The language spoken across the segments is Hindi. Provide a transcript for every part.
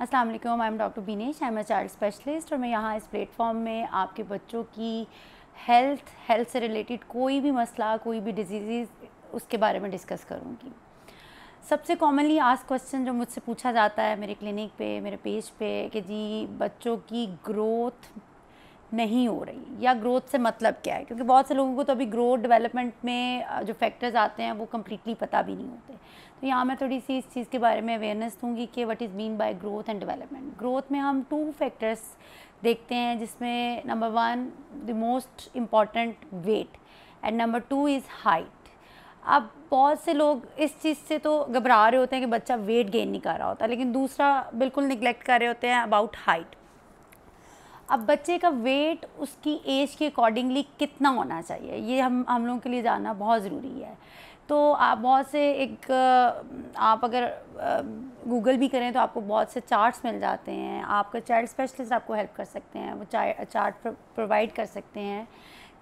अस्सलाम वालेकुम I am doctor Binesh I am a child specialist और मैं यहाँ इस प्लेटफॉर्म में आपके बच्चों की हेल्थ हेल्थ से रिलेटेड कोई भी मसला कोई भी डिजीज़ उसके बारे में डिस्कस करूँगी सबसे कॉमनली आज क्वेश्चन जो मुझसे पूछा जाता है मेरे क्लिनिक पे मेरे पेज पे कि जी बच्चों की ग्रोथ नहीं हो रही या ग्रोथ से मतलब क्या है क्योंकि बहुत से लोगों को तो अभी ग्रोथ डेवलपमेंट में जो फैक्टर्स आते हैं वो कम्प्लीटली पता भी नहीं होते तो यहाँ मैं थोड़ी सी इस चीज़ के बारे में अवेयरनेस दूँगी कि what is mean by growth and development growth में हम टू फैक्टर्स देखते हैं जिसमें number one the most important weight and number two is height अब बहुत से लोग इस चीज़ से तो घबरा रहे होते हैं कि बच्चा वेट गेन नहीं कर रहा होता लेकिन दूसरा बिल्कुल निगलेक्ट कर रहे होते हैं अबाउट हाइट अब बच्चे का वेट उसकी एज के अकॉर्डिंगली कितना होना चाहिए ये हम हम लोगों के लिए जानना बहुत ज़रूरी है तो आप बहुत से एक आप अगर गूगल भी करें तो आपको बहुत से चार्ट्स मिल जाते हैं आपका चाइल्ड स्पेशलिस्ट आपको हेल्प कर सकते हैं वो चार्ट प्रोवाइड कर सकते हैं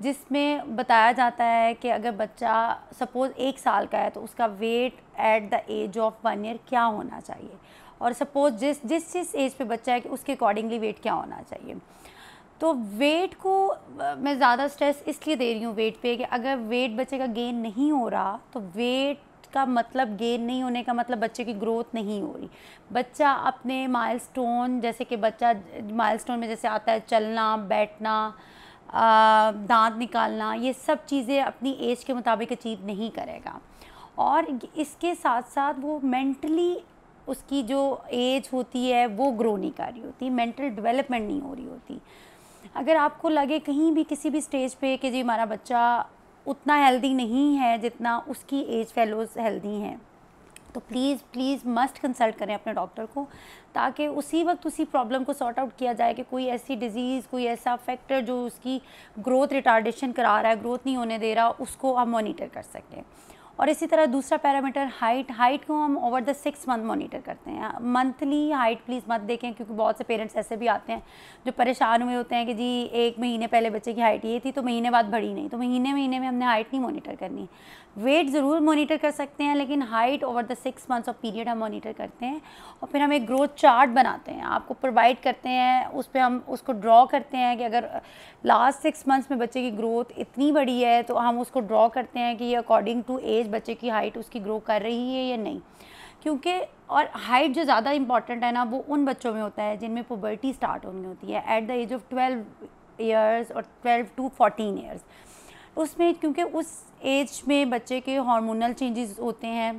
जिसमें बताया जाता है कि अगर बच्चा सपोज़ एक साल का है तो उसका weight at the age of one year क्या होना चाहिए और सपोज जिस जिस जिस एज पे बच्चा है कि उसके अकॉर्डिंगली वेट क्या होना चाहिए तो वेट को मैं ज़्यादा स्ट्रेस इसलिए दे रही हूँ वेट पे कि अगर वेट बच्चे का गेन नहीं हो रहा तो वेट का मतलब गेन नहीं होने का मतलब बच्चे की ग्रोथ नहीं हो रही बच्चा अपने माइलस्टोन जैसे कि बच्चा माइलस्टोन में जैसे आता है चलना बैठना दांत निकालना ये सब चीज़ें अपनी एज के मुताबिक अचीव नहीं करेगा और इसके साथ साथ वो मेंटली उसकी जो एज होती है वो ग्रो नहीं कर रही होती मेंटल डेवलपमेंट नहीं हो रही होती अगर आपको लगे कहीं भी किसी भी स्टेज पे कि जी हमारा बच्चा उतना हेल्दी नहीं है जितना उसकी एज फेलोज़ हेल्दी हैं तो प्लीज़ प्लीज़ मस्ट कंसल्ट करें अपने डॉक्टर को ताकि उसी वक्त उसी प्रॉब्लम को सॉर्ट आउट किया जाए कि कोई ऐसी डिजीज़ कोई ऐसा फैक्टर जो उसकी ग्रोथ रिटार्डेशन करा रहा है ग्रोथ नहीं होने दे रहा उसको आप मॉनिटर कर सकें और इसी तरह दूसरा पैरामीटर हाइट हाइट को हम over the six month monitor करते हैं मंथली हाइट प्लीज़ मत देखें क्योंकि बहुत से पेरेंट्स ऐसे भी आते हैं जो परेशान हुए होते हैं कि जी एक महीने पहले बच्चे की हाइट ये थी तो महीने बाद बढ़ी नहीं तो महीने महीने में हमने हाइट नहीं मोनीटर करनी वेट ज़रूर मोनीटर कर सकते हैं लेकिन height over the six months of period हम मोनीटर करते हैं और फिर हम एक ग्रोथ चार्ट बनाते हैं आपको प्रोवाइड करते हैं उस पर हम उसको ड्रॉ करते हैं कि अगर लास्ट सिक्स मंथ्स में बच्चे की ग्रोथ इतनी बड़ी है तो हम उसको ड्रॉ करते हैं कि ये अकॉर्डिंग टू एज बच्चे की हाइट उसकी ग्रो कर रही है या नहीं क्योंकि और हाइट जो ज़्यादा इंपॉर्टेंट है ना वो उन बच्चों में होता है जिनमें पोबर्टी स्टार्ट होनी होती है at the age of twelve years और ट्वेल्व टू फोर्टीन ईयर्स उसमें क्योंकि उस एज में बच्चे के हार्मोनल चेंजेस होते हैं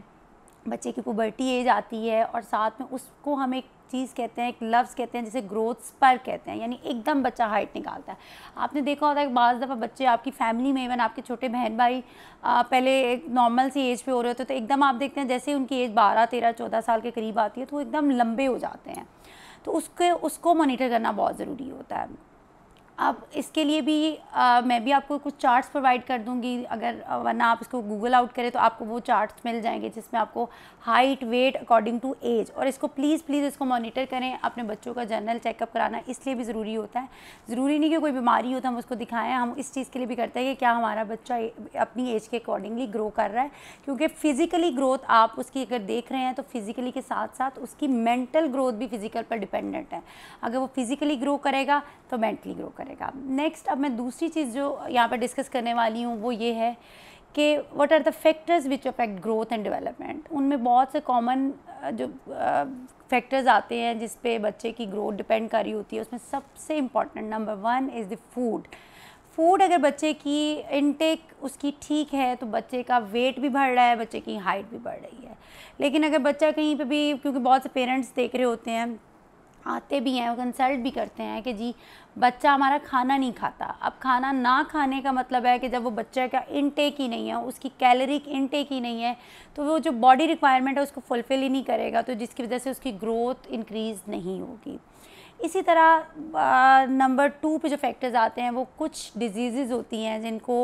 बच्चे की पुबर्टी एज आती है और साथ में उसको हम एक चीज़ कहते हैं एक लफ्ज़ कहते हैं जैसे ग्रोथ स्पर कहते हैं यानी एकदम बच्चा हाइट निकालता है आपने देखा होता है कि बाज़ दफ़ा बच्चे आपकी फैमिली में इवन आपके छोटे बहन भाई आ, पहले एक नॉर्मल सी एज पे हो रहे होते तो एकदम आप देखते हैं जैसे उनकी एज बारह तेरह चौदह साल के करीब आती है तो वो एकदम लंबे हो जाते हैं तो उसके उसको मॉनिटर करना बहुत ज़रूरी होता है अब इसके लिए भी आ, मैं भी आपको कुछ चार्ट्स प्रोवाइड कर दूंगी अगर वरना आप इसको गूगल आउट करें तो आपको वो चार्ट्स मिल जाएंगे जिसमें आपको height weight according to age और इसको प्लीज़ प्लीज़ इसको मॉनिटर करें अपने बच्चों का जर्नल चेकअप कराना इसलिए भी ज़रूरी होता है ज़रूरी नहीं कि कोई बीमारी हो तो हम उसको दिखाएँ हम इस चीज़ के लिए भी करते हैं कि क्या हमारा बच्चा अपनी एज के अकॉर्डिंगली ग्रो कर रहा है क्योंकि फ़िज़िकली ग्रोथ आप उसकी अगर देख रहे हैं तो फ़िज़िकली के साथ साथ उसकी मेंटल ग्रोथ भी फ़िज़िकल पर डिपेंडेंट है अगर वो फ़िज़िकली ग्रो करेगा तो मेंटली ग्रो करेगा करेगा नेक्स्ट अब मैं दूसरी चीज़ जो यहाँ पर डिस्कस करने वाली हूँ वो ये है कि what are the factors which affect growth and development उनमें बहुत से कॉमन जो फैक्टर्स आते हैं जिस पे बच्चे की ग्रोथ डिपेंड कर रही होती है उसमें सबसे important number one is the food food अगर बच्चे की इनटेक उसकी ठीक है तो बच्चे का वेट भी बढ़ रहा है बच्चे की हाइट भी बढ़ रही है लेकिन अगर बच्चा कहीं पे भी क्योंकि बहुत से पेरेंट्स देख रहे होते हैं आते भी हैं कंसल्ट भी करते हैं कि जी बच्चा हमारा खाना नहीं खाता अब खाना ना खाने का मतलब है कि जब वो बच्चे का इनटेक ही नहीं है उसकी कैलोरिक इनटेक ही नहीं है तो वो जो बॉडी रिक्वायरमेंट है उसको फुलफ़िल ही नहीं करेगा तो जिसकी वजह से उसकी ग्रोथ इंक्रीज़ नहीं होगी इसी तरह नंबर टू पे जो फैक्टर्स आते हैं वो कुछ डिजीज़ होती हैं जिनको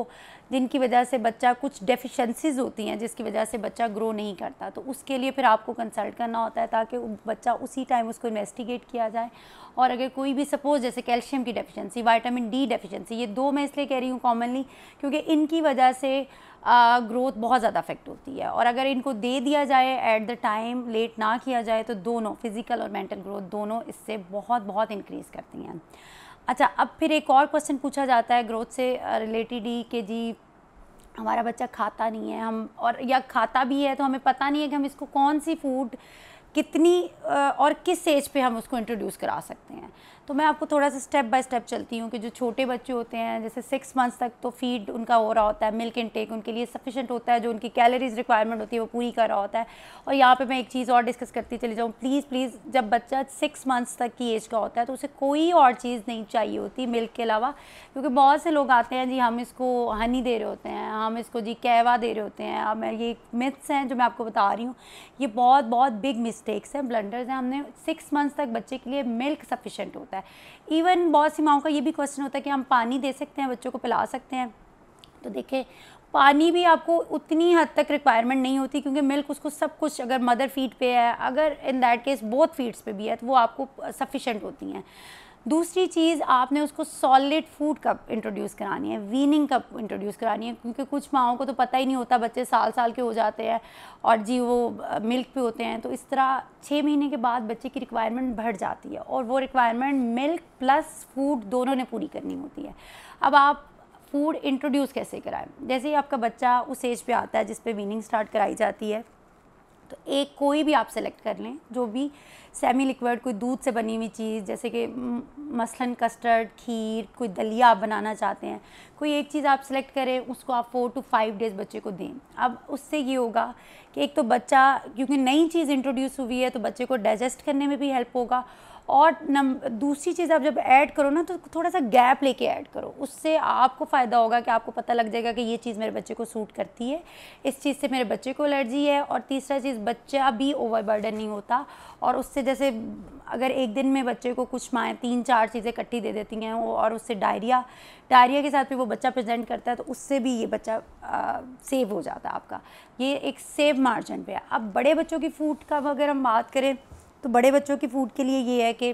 जिनकी वजह से बच्चा कुछ डेफिशेंसीज होती हैं जिसकी वजह से बच्चा ग्रो नहीं करता तो उसके लिए फिर आपको कंसल्ट करना होता है ताकि बच्चा उसी टाइम उसको इन्वेस्टिगेट किया जाए और अगर कोई भी सपोज़ जैसे कैल्शियम की डेफिशिएंसी विटामिन डी डेफिशिएंसी ये दो मैं इसलिए कह रही हूँ कॉमनली क्योंकि इनकी वजह से ग्रोथ बहुत ज़्यादा अफेक्ट होती है और अगर इनको दे दिया जाए एट द टाइम लेट ना किया जाए तो दोनों फिज़िकल और मेंटल ग्रोथ दोनों इससे बहुत बहुत इंक्रीज़ करती हैं अच्छा अब फिर एक और क्वेश्चन पूछा जाता है ग्रोथ से रिलेटेड ही कि जी हमारा बच्चा खाता नहीं है हम और या खाता भी है तो हमें पता नहीं है कि हम इसको कौन सी फूड कितनी और किस एज पे हम उसको इंट्रोड्यूस करा सकते हैं तो मैं आपको थोड़ा सा स्टेप बाय स्टेप चलती हूँ कि जो छोटे बच्चे होते हैं जैसे सिक्स मंथ्स तक तो फीड उनका हो रहा होता है मिल्क इनटेक उनके लिए सफिशेंट होता है जो उनकी कैलोरीज रिक्वायरमेंट होती है वो पूरी कर रहा होता है और यहाँ पे मैं एक चीज़ और डिस्कस करती चली जाऊँ प्लीज़ प्लीज़ जब बच्चा सिक्स मंथ्स तक की एज का होता है तो उसे कोई और चीज़ नहीं चाहिए होती मिल्क के अलावा क्योंकि बहुत से लोग आते हैं जी हम इसको हनी दे रहे होते हैं हम इसको जी कहवा दे रहे होते हैं ये मिथ्स हैं जो मैं आपको बता रही हूँ ये बहुत बहुत बिग मिस्टेक मिस्टेक्स हैं ब्लंडर्स हैं हमने सिक्स मंथ्स तक बच्चे के लिए मिल्क सफिशेंट होता है इवन बहुत सी माओं का ये भी क्वेश्चन होता है कि हम पानी दे सकते हैं बच्चों को पिला सकते हैं तो देखें पानी भी आपको उतनी हद तक रिक्वायरमेंट नहीं होती क्योंकि मिल्क उसको सब कुछ अगर मदर फीड पे है अगर in that case both feeds पे भी है तो वो आपको सफिशेंट होती हैं दूसरी चीज़ आपने उसको सॉलिड फूड कब इंट्रोड्यूस करानी है वीनिंग कब इंट्रोड्यूस करानी है क्योंकि कुछ माओं को तो पता ही नहीं होता बच्चे साल साल के हो जाते हैं और जी वो मिल्क पे होते हैं तो इस तरह छः महीने के बाद बच्चे की रिक्वायरमेंट बढ़ जाती है और वो रिक्वायरमेंट मिल्क प्लस फूड दोनों ने पूरी करनी होती है अब आप फूड इंट्रोड्यूस कैसे कराएं जैसे ही आपका बच्चा उस एज पे आता है जिस पे वीनिंग स्टार्ट कराई जाती है तो एक कोई भी आप सेलेक्ट कर लें जो भी सेमी लिक्विड कोई दूध से बनी हुई चीज़ जैसे कि मसलन कस्टर्ड खीर कोई दलिया आप बनाना चाहते हैं कोई एक चीज़ आप सेलेक्ट करें उसको आप फोर टू फाइव डेज़ बच्चे को दें अब उससे ये होगा कि एक तो बच्चा क्योंकि नई चीज़ इंट्रोड्यूस हुई है तो बच्चे को डाइजेस्ट करने में भी हेल्प होगा और नंबर दूसरी चीज़ आप जब ऐड करो ना तो थोड़ा सा गैप लेके ऐड करो उससे आपको फ़ायदा होगा कि आपको पता लग जाएगा कि ये चीज़ मेरे बच्चे को सूट करती है इस चीज़ से मेरे बच्चे को एलर्जी है और तीसरा चीज़ बच्चा भी ओवरबर्डन नहीं होता और उससे जैसे अगर एक दिन में बच्चे को कुछ माएँ तीन चार चीज़ें इकट्ठी दे देती हैं और उससे डायरिया डायरिया के साथ भी वो बच्चा प्रेजेंट करता है तो उससे भी ये बच्चा आ, सेव हो जाता है आपका ये एक सेव मार्जिन पे है अब बड़े बच्चों की फूड का अगर हम बात करें तो बड़े बच्चों के फूड के लिए ये है कि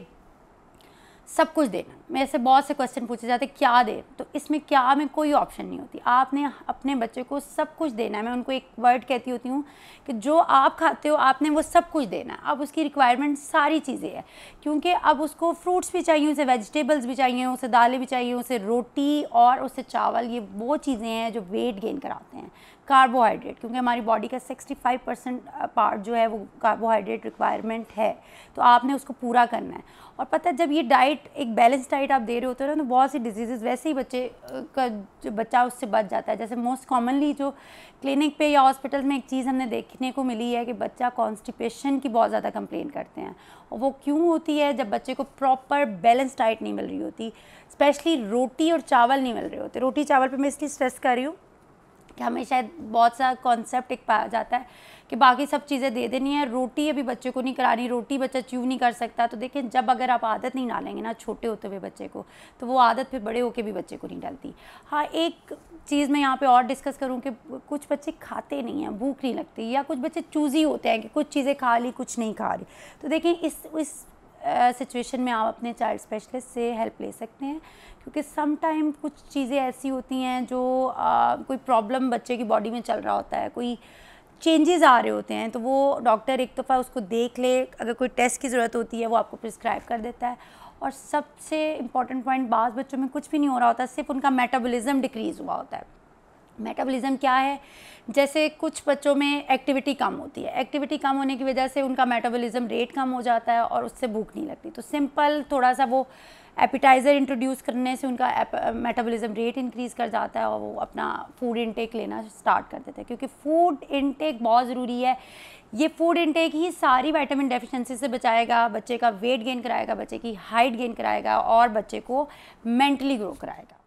सब कुछ देना मेरे से बहुत से क्वेश्चन पूछे जाते क्या दे तो इसमें क्या में कोई ऑप्शन नहीं होती आपने अपने बच्चे को सब कुछ देना है मैं उनको एक वर्ड कहती होती हूँ कि जो आप खाते हो आपने वो सब कुछ देना है अब उसकी रिक्वायरमेंट सारी चीज़ें है क्योंकि अब उसको फ्रूट्स भी चाहिए उसे वेजिटेबल्स भी चाहिए उसे दालें भी चाहिए उसे रोटी और उसे चावल ये वो चीज़ें हैं जो वेट गेन कराते हैं कार्बोहाइड्रेट क्योंकि हमारी बॉडी का 65 परसेंट पार्ट जो है वो कार्बोहाइड्रेट रिक्वायरमेंट है तो आपने उसको पूरा करना है और पता है जब ये डाइट एक बैलेंस डाइट आप दे रहे होते हो ना तो बहुत सी डिजीज़ वैसे ही बच्चे का जो बच्चा उससे बच जाता है जैसे मोस्ट कॉमनली जो क्लिनिक पे या हॉस्पिटल में एक चीज़ हमने देखने को मिली है कि बच्चा कॉन्स्टिपेशन की बहुत ज़्यादा कंप्लेन करते हैं और वो क्यों होती है जब बच्चे को प्रॉपर बैलेंस डाइट नहीं मिल रही होती स्पेशली रोटी और चावल नहीं मिल रहे होते रोटी चावल पर मैं इसलिए स्ट्रेस कर रही हूँ कि हमें शायद बहुत सा कॉन्सेप्ट एक पाया जाता है कि बाकी सब चीज़ें दे देनी है रोटी अभी बच्चे को नहीं करानी रोटी बच्चा च्यू नहीं कर सकता तो देखें जब अगर आप आदत नहीं डालेंगे ना छोटे होते हुए बच्चे को तो वो आदत फिर बड़े होके भी बच्चे को नहीं डालती हाँ एक चीज़ मैं यहाँ पर और डिस्कस करूँ कि कुछ बच्चे खाते नहीं हैं भूख नहीं लगती या कुछ बच्चे चूज़ी होते हैं कि कुछ चीज़ें खा ली कुछ नहीं खा रही तो देखें इस इस सिचुएशन uh, में आप अपने चाइल्ड स्पेशलिस्ट से हेल्प ले सकते हैं क्योंकि सम टाइम कुछ चीज़ें ऐसी होती हैं जो uh, कोई प्रॉब्लम बच्चे की बॉडी में चल रहा होता है कोई uh, चेंजेस आ रहे होते हैं तो वो डॉक्टर एक दफ़ा उसको देख ले अगर कोई टेस्ट की ज़रूरत होती है वो आपको प्रिस्क्राइब कर देता है और सबसे इम्पॉर्टेंट पॉइंट बाज़ बच्चों में कुछ भी नहीं हो रहा होता सिर्फ उनका मेटाबॉलिज्म डिक्रीज़ हुआ होता है मेटाबॉलिज्म क्या है जैसे कुछ बच्चों में एक्टिविटी कम होती है एक्टिविटी कम होने की वजह से उनका मेटाबॉलिज्म रेट कम हो जाता है और उससे भूख नहीं लगती तो सिंपल थोड़ा सा वो एपिटाइज़र इंट्रोड्यूस करने से उनका मेटाबॉलिज्म रेट इंक्रीज़ कर जाता है और वो अपना फूड इनटेक लेना स्टार्ट कर देते हैं क्योंकि फ़ूड इनटेक बहुत ज़रूरी है ये फूड इनटेक ही सारी विटामिन डेफिशिएंसी से बचाएगा बच्चे का वेट गेन कराएगा बच्चे की हाइट गेन कराएगा और बच्चे को मेंटली ग्रो कराएगा